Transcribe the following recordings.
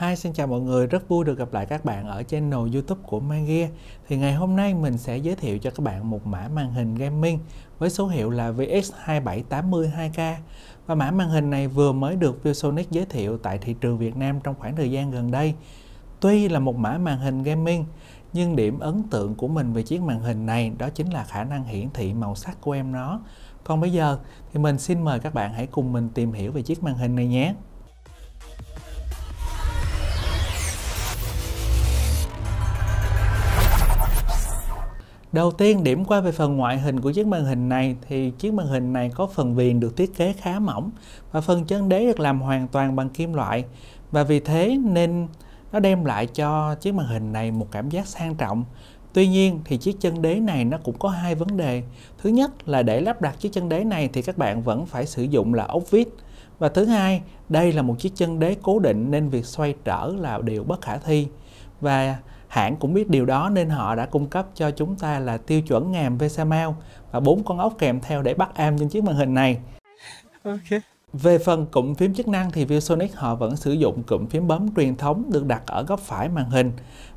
Hi, xin chào mọi người, rất vui được gặp lại các bạn ở channel youtube của Magia Thì ngày hôm nay mình sẽ giới thiệu cho các bạn một mã màn hình gaming với số hiệu là VX2782K Và mã màn hình này vừa mới được Viewsonic giới thiệu tại thị trường Việt Nam trong khoảng thời gian gần đây Tuy là một mã màn hình gaming nhưng điểm ấn tượng của mình về chiếc màn hình này đó chính là khả năng hiển thị màu sắc của em nó Còn bây giờ thì mình xin mời các bạn hãy cùng mình tìm hiểu về chiếc màn hình này nhé Đầu tiên điểm qua về phần ngoại hình của chiếc màn hình này thì chiếc màn hình này có phần viền được thiết kế khá mỏng và phần chân đế được làm hoàn toàn bằng kim loại và vì thế nên nó đem lại cho chiếc màn hình này một cảm giác sang trọng. Tuy nhiên thì chiếc chân đế này nó cũng có hai vấn đề. Thứ nhất là để lắp đặt chiếc chân đế này thì các bạn vẫn phải sử dụng là ốc vít. Và thứ hai, đây là một chiếc chân đế cố định nên việc xoay trở là điều bất khả thi. Và hãng cũng biết điều đó nên họ đã cung cấp cho chúng ta là tiêu chuẩn ngàm Vesamel và bốn con ốc kèm theo để bắt am trên chiếc màn hình này. Ok. Về phần cụm phím chức năng thì ViewSonic họ vẫn sử dụng cụm phím bấm truyền thống được đặt ở góc phải màn hình.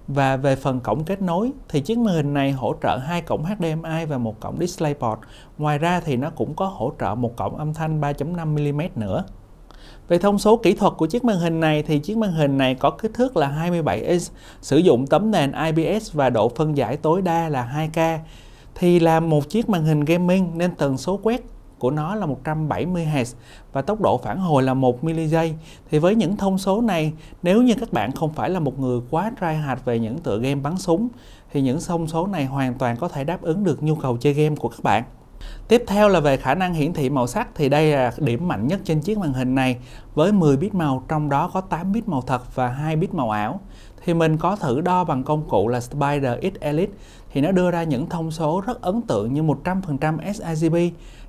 Và về phần cổng kết nối thì chiếc màn hình này hỗ trợ hai cổng HDMI và một cổng DisplayPort. Ngoài ra thì nó cũng có hỗ trợ một cổng âm thanh 3.5mm nữa. Về thông số kỹ thuật của chiếc màn hình này thì chiếc màn hình này có kích thước là 27 inch, sử dụng tấm nền IPS và độ phân giải tối đa là 2K. Thì là một chiếc màn hình gaming nên tần số quét của nó là 170 Hz và tốc độ phản hồi là 1 mili Thì với những thông số này, nếu như các bạn không phải là một người quá trai hạt về những tựa game bắn súng thì những thông số này hoàn toàn có thể đáp ứng được nhu cầu chơi game của các bạn. Tiếp theo là về khả năng hiển thị màu sắc thì đây là điểm mạnh nhất trên chiếc màn hình này với 10 bit màu trong đó có 8 bit màu thật và 2 bit màu ảo. Thì mình có thử đo bằng công cụ là Spider X Elite thì nó đưa ra những thông số rất ấn tượng như 100% sRGB,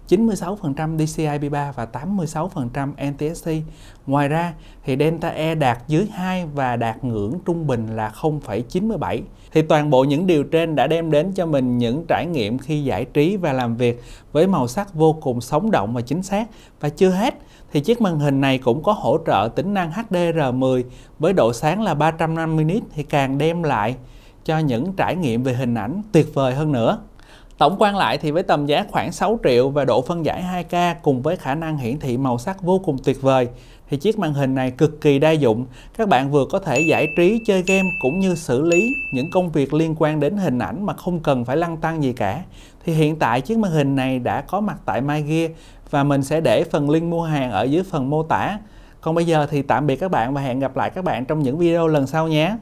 96% DCI-P3 và 86% NTSC. Ngoài ra thì delta E đạt dưới 2 và đạt ngưỡng trung bình là 0,97. Thì toàn bộ những điều trên đã đem đến cho mình những trải nghiệm khi giải trí và làm việc với màu sắc vô cùng sống động và chính xác. Và chưa hết thì chiếc màn hình này cũng có hỗ trợ tính năng HDR10 với độ sáng là 350 nits thì càng đem lại cho những trải nghiệm về hình ảnh tuyệt vời hơn nữa. Tổng quan lại thì với tầm giá khoảng 6 triệu và độ phân giải 2K cùng với khả năng hiển thị màu sắc vô cùng tuyệt vời thì chiếc màn hình này cực kỳ đa dụng. Các bạn vừa có thể giải trí, chơi game cũng như xử lý những công việc liên quan đến hình ảnh mà không cần phải lăn tăn gì cả. Thì hiện tại chiếc màn hình này đã có mặt tại MyGear và mình sẽ để phần link mua hàng ở dưới phần mô tả. Còn bây giờ thì tạm biệt các bạn và hẹn gặp lại các bạn trong những video lần sau nhé.